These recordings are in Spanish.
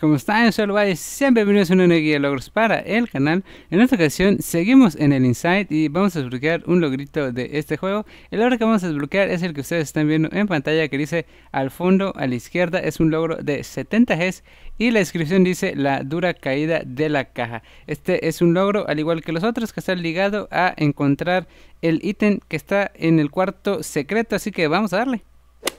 ¿cómo están? soy sean bienvenidos a una guía de logros para el canal En esta ocasión seguimos en el Inside y vamos a desbloquear un logrito de este juego El logro que vamos a desbloquear es el que ustedes están viendo en pantalla que dice al fondo a la izquierda Es un logro de 70 Gs y la descripción dice la dura caída de la caja Este es un logro al igual que los otros que están ligado a encontrar el ítem que está en el cuarto secreto Así que vamos a darle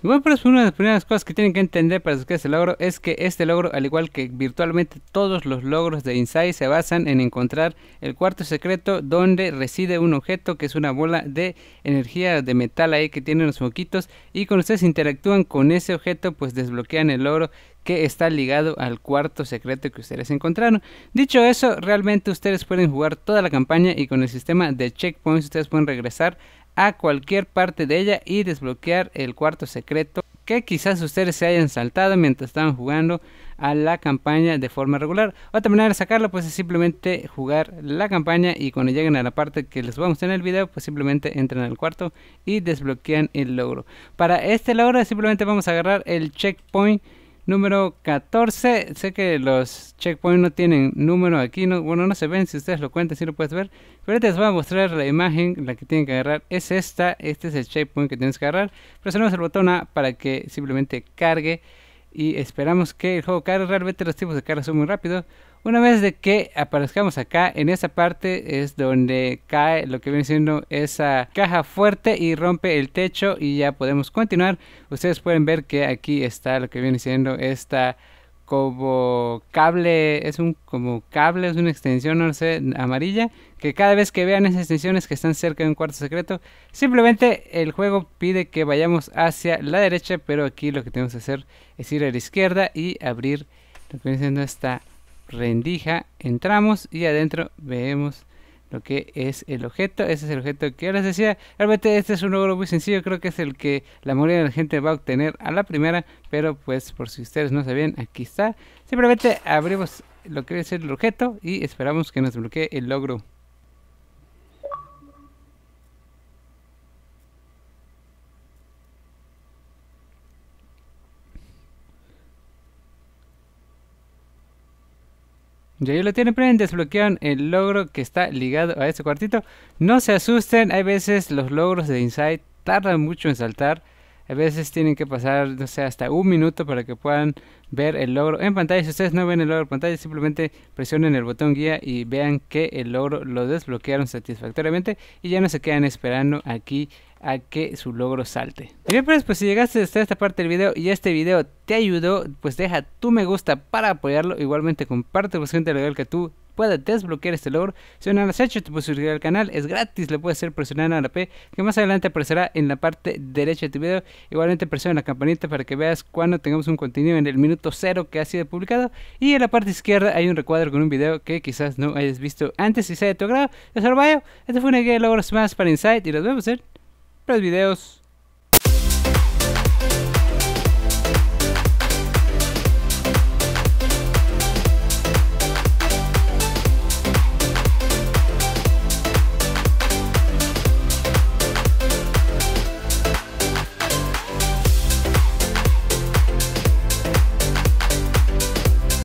bueno, pero es una de las primeras cosas que tienen que entender para que logro es que este logro, al igual que virtualmente todos los logros de Inside, se basan en encontrar el cuarto secreto donde reside un objeto que es una bola de energía de metal ahí que tienen los moquitos y cuando ustedes interactúan con ese objeto pues desbloquean el logro que está ligado al cuarto secreto que ustedes encontraron. Dicho eso, realmente ustedes pueden jugar toda la campaña y con el sistema de checkpoints ustedes pueden regresar a cualquier parte de ella y desbloquear el cuarto secreto que quizás ustedes se hayan saltado mientras estaban jugando a la campaña de forma regular. Otra terminar de sacarlo pues es simplemente jugar la campaña y cuando lleguen a la parte que les vamos en el video pues simplemente entran al cuarto y desbloquean el logro. Para este logro simplemente vamos a agarrar el checkpoint Número 14, sé que los checkpoints no tienen número aquí, bueno no se ven, si ustedes lo cuentan si lo puedes ver, pero les voy a mostrar la imagen, la que tienen que agarrar es esta, este es el checkpoint que tienes que agarrar, presionamos el botón A para que simplemente cargue y esperamos que el juego cargue, realmente los tipos de carga son muy rápidos. Una vez de que aparezcamos acá, en esa parte es donde cae lo que viene siendo esa caja fuerte y rompe el techo y ya podemos continuar. Ustedes pueden ver que aquí está lo que viene siendo esta como cable, es un como cable, es una extensión, no sé, amarilla, que cada vez que vean esas extensiones que están cerca de un cuarto secreto, simplemente el juego pide que vayamos hacia la derecha, pero aquí lo que tenemos que hacer es ir a la izquierda y abrir lo que viene siendo esta rendija, entramos y adentro vemos lo que es el objeto. Ese es el objeto que les decía. Realmente este es un logro muy sencillo. Creo que es el que la mayoría de la gente va a obtener a la primera. Pero pues por si ustedes no sabían, aquí está. Simplemente abrimos lo que es el objeto y esperamos que nos bloquee el logro. Ya lo tienen, pero desbloquean el logro que está ligado a este cuartito. No se asusten, hay veces los logros de Inside tardan mucho en saltar. A veces tienen que pasar, no sé, hasta un minuto para que puedan ver el logro en pantalla. Si ustedes no ven el logro en pantalla, simplemente presionen el botón guía y vean que el logro lo desbloquearon satisfactoriamente y ya no se quedan esperando aquí a que su logro salte. Bien, pues, pues si llegaste hasta esta parte del video y este video te ayudó, pues deja tu me gusta para apoyarlo. Igualmente comparte con gente legal que tú pueda desbloquear este logro. Si no lo has hecho, te puedes suscribir al canal, es gratis, lo puedes hacer presionando a la P, que más adelante aparecerá en la parte derecha de tu este video. Igualmente presiona la campanita para que veas cuando tengamos un contenido en el minuto cero que ha sido publicado. Y en la parte izquierda hay un recuadro con un video que quizás no hayas visto antes y sea de tu agrado. Yo soy este fue una guía de logros más para Insight y nos vemos en los videos.